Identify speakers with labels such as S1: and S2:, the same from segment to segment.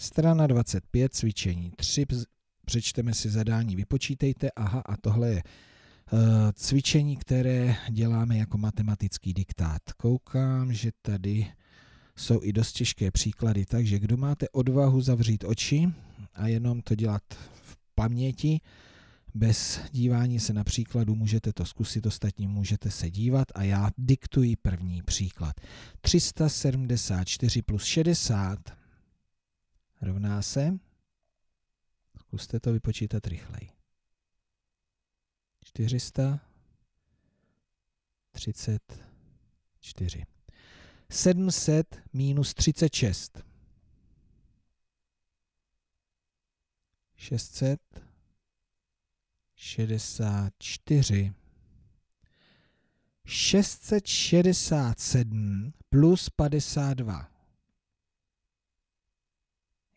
S1: Strana 25, cvičení 3, přečteme si zadání, vypočítejte, aha, a tohle je eh, cvičení, které děláme jako matematický diktát. Koukám, že tady jsou i dost těžké příklady, takže kdo máte odvahu zavřít oči a jenom to dělat v paměti, bez dívání se na příkladu můžete to zkusit, ostatní můžete se dívat a já diktuji první příklad. 374 plus 60 rovná se, zkuste to vypočítat rychleji. 434. 700 minus 36. 664. 667 plus 52.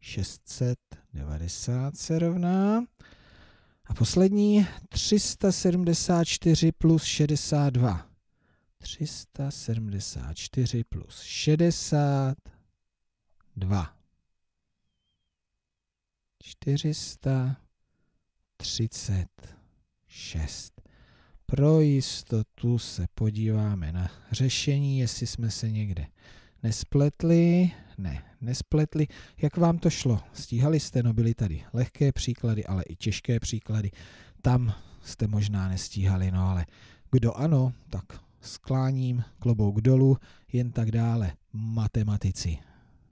S1: 690 se rovná. A poslední 374 plus 62. 374 plus 62. 436. Pro jistotu se podíváme na řešení, jestli jsme se někde nespletli. Ne, nespletli. Jak vám to šlo? Stíhali jste, no byly tady lehké příklady, ale i těžké příklady. Tam jste možná nestíhali, no ale kdo ano, tak skláním klobouk dolů, jen tak dále. Matematici.